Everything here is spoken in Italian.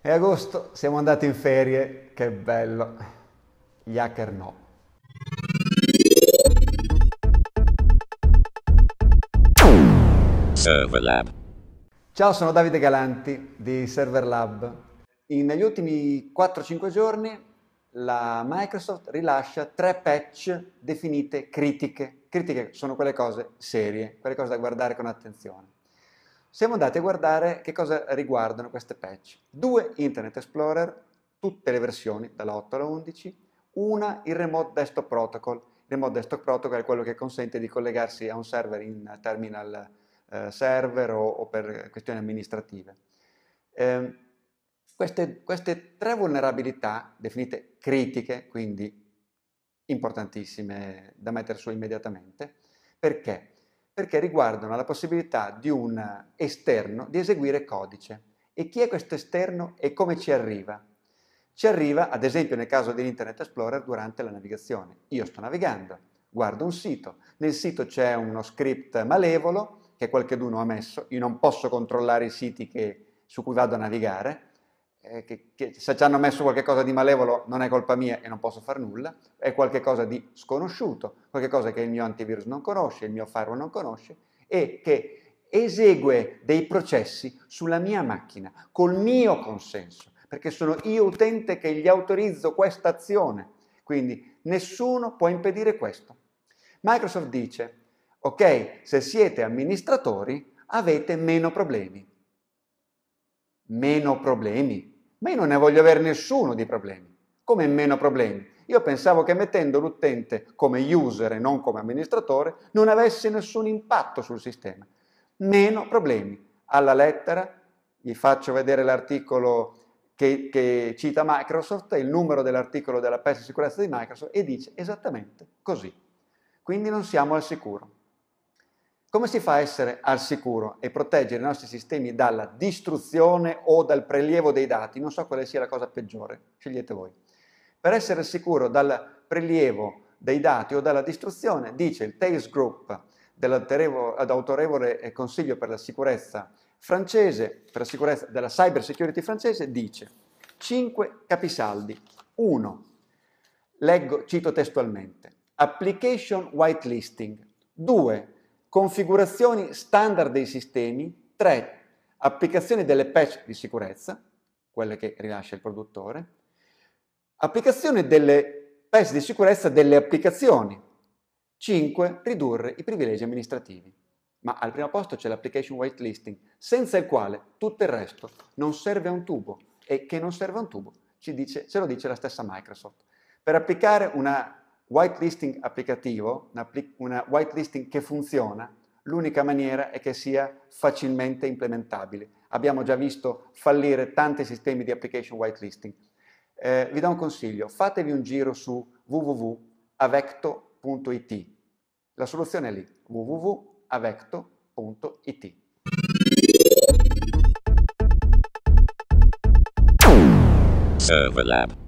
È agosto, siamo andati in ferie, che bello. Gli hacker no. Ciao, sono Davide Galanti di Serverlab. negli ultimi 4-5 giorni la Microsoft rilascia tre patch definite critiche. Critiche sono quelle cose serie, quelle cose da guardare con attenzione siamo andati a guardare che cosa riguardano queste patch. Due Internet Explorer, tutte le versioni, dalla 8 alla 11, una il Remote Desktop Protocol. Il Remote Desktop Protocol è quello che consente di collegarsi a un server in terminal eh, server o, o, per questioni amministrative. Eh, queste, queste tre vulnerabilità, definite critiche, quindi importantissime da mettere su immediatamente, perché? perché riguardano la possibilità di un esterno di eseguire codice. E chi è questo esterno e come ci arriva? Ci arriva, ad esempio nel caso dell'Internet Explorer, durante la navigazione. Io sto navigando, guardo un sito, nel sito c'è uno script malevolo che qualcuno ha messo, io non posso controllare i siti che, su cui vado a navigare, eh, che, che, se ci hanno messo qualcosa di malevolo non è colpa mia e non posso fare nulla, è qualcosa di sconosciuto, qualcosa che il mio antivirus non conosce, il mio firewall non conosce e che esegue dei processi sulla mia macchina, col mio consenso, perché sono io utente che gli autorizzo questa azione. Quindi nessuno può impedire questo. Microsoft dice, ok, se siete amministratori avete meno problemi meno problemi. Ma io non ne voglio avere nessuno di problemi. Come meno problemi? Io pensavo che mettendo l'utente come user e non come amministratore non avesse nessun impatto sul sistema. Meno problemi. Alla lettera, vi faccio vedere l'articolo che, che cita Microsoft, il numero dell'articolo della pezza di sicurezza di Microsoft e dice esattamente così. Quindi non siamo al sicuro. Come si fa a essere al sicuro e proteggere i nostri sistemi dalla distruzione o dal prelievo dei dati? Non so quale sia la cosa peggiore, scegliete voi. Per essere al sicuro dal prelievo dei dati o dalla distruzione, dice il Thales Group dell'autorevole eh, Consiglio per la sicurezza francese, per la sicurezza della cyber security francese, dice 5 capisaldi. 1. Leggo, cito testualmente, application whitelisting. 2 configurazioni standard dei sistemi, 3. applicazioni delle patch di sicurezza, quelle che rilascia il produttore, applicazione delle patch di sicurezza delle applicazioni, 5. ridurre i privilegi amministrativi. Ma al primo posto c'è l'application whitelisting, senza il quale tutto il resto non serve a un tubo e che non serve a un tubo dice, ce lo dice la stessa Microsoft. Per applicare una whitelisting applicativo, una whitelisting che funziona, l'unica maniera è che sia facilmente implementabile. Abbiamo già visto fallire tanti sistemi di application whitelisting. Eh, vi do un consiglio, fatevi un giro su www.avecto.it. La soluzione è lì, www.avecto.it. Server Lab.